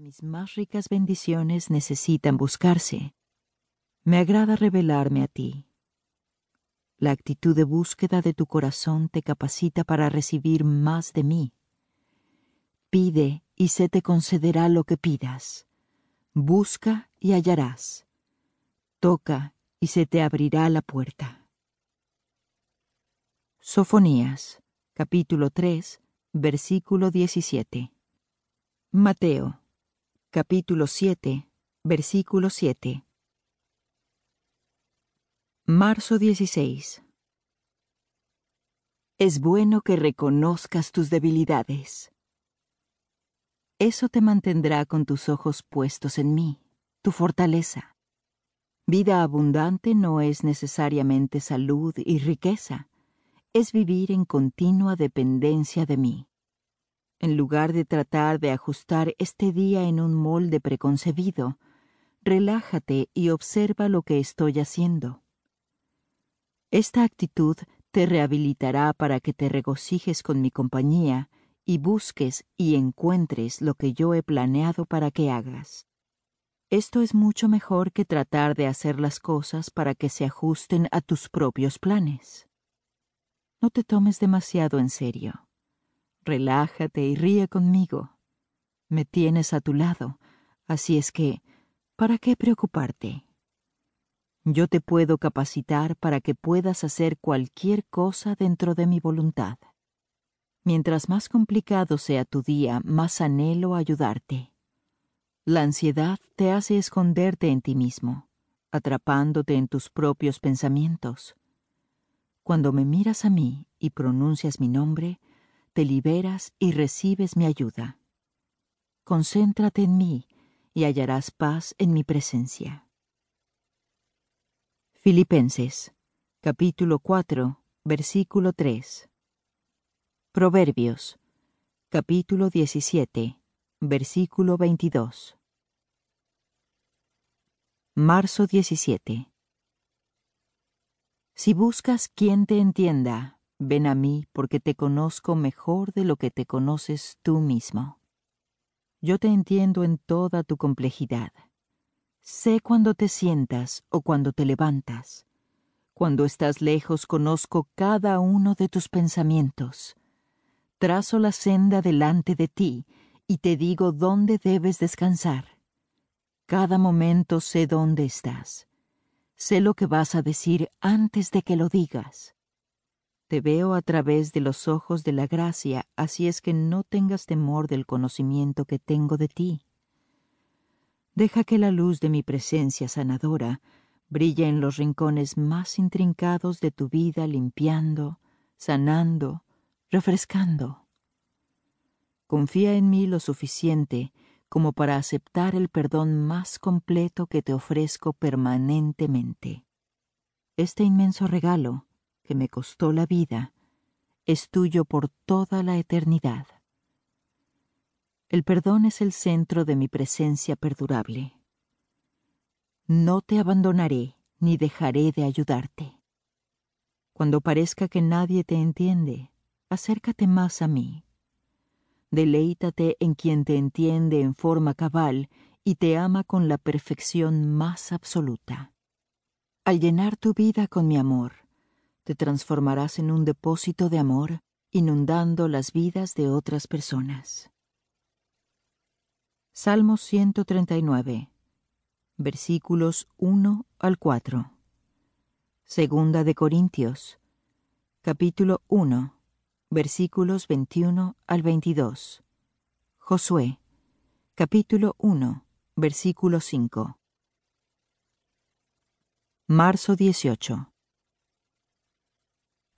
mis más ricas bendiciones necesitan buscarse. Me agrada revelarme a ti. La actitud de búsqueda de tu corazón te capacita para recibir más de mí. Pide y se te concederá lo que pidas. Busca y hallarás. Toca y se te abrirá la puerta. Sofonías, capítulo 3, versículo 17. Mateo capítulo 7, versículo 7. Marzo 16. Es bueno que reconozcas tus debilidades. Eso te mantendrá con tus ojos puestos en mí, tu fortaleza. Vida abundante no es necesariamente salud y riqueza, es vivir en continua dependencia de mí. En lugar de tratar de ajustar este día en un molde preconcebido, relájate y observa lo que estoy haciendo. Esta actitud te rehabilitará para que te regocijes con mi compañía y busques y encuentres lo que yo he planeado para que hagas. Esto es mucho mejor que tratar de hacer las cosas para que se ajusten a tus propios planes. No te tomes demasiado en serio. Relájate y ríe conmigo. Me tienes a tu lado, así es que, ¿para qué preocuparte? Yo te puedo capacitar para que puedas hacer cualquier cosa dentro de mi voluntad. Mientras más complicado sea tu día, más anhelo ayudarte. La ansiedad te hace esconderte en ti mismo, atrapándote en tus propios pensamientos. Cuando me miras a mí y pronuncias mi nombre, te liberas y recibes mi ayuda. Concéntrate en mí y hallarás paz en mi presencia. Filipenses, capítulo 4, versículo 3. Proverbios, capítulo 17, versículo 22. Marzo 17. Si buscas quien te entienda, Ven a mí porque te conozco mejor de lo que te conoces tú mismo. Yo te entiendo en toda tu complejidad. Sé cuando te sientas o cuando te levantas. Cuando estás lejos conozco cada uno de tus pensamientos. Trazo la senda delante de ti y te digo dónde debes descansar. Cada momento sé dónde estás. Sé lo que vas a decir antes de que lo digas. Te veo a través de los ojos de la gracia, así es que no tengas temor del conocimiento que tengo de ti. Deja que la luz de mi presencia sanadora brille en los rincones más intrincados de tu vida, limpiando, sanando, refrescando. Confía en mí lo suficiente como para aceptar el perdón más completo que te ofrezco permanentemente. Este inmenso regalo que me costó la vida, es tuyo por toda la eternidad. El perdón es el centro de mi presencia perdurable. No te abandonaré ni dejaré de ayudarte. Cuando parezca que nadie te entiende, acércate más a mí. Deleítate en quien te entiende en forma cabal y te ama con la perfección más absoluta. Al llenar tu vida con mi amor, te transformarás en un depósito de amor, inundando las vidas de otras personas. Salmo 139, versículos 1 al 4. Segunda de Corintios, capítulo 1, versículos 21 al 22. Josué, capítulo 1, versículo 5. Marzo 18.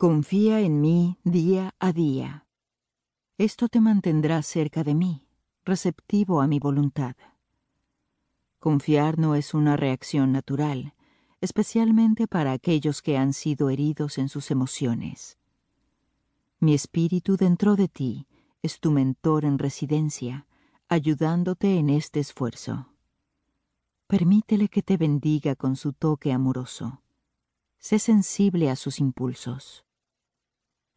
Confía en mí día a día. Esto te mantendrá cerca de mí, receptivo a mi voluntad. Confiar no es una reacción natural, especialmente para aquellos que han sido heridos en sus emociones. Mi espíritu dentro de ti es tu mentor en residencia, ayudándote en este esfuerzo. Permítele que te bendiga con su toque amoroso. Sé sensible a sus impulsos.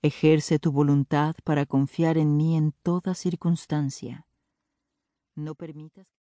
Ejerce tu voluntad para confiar en mí en toda circunstancia. No permitas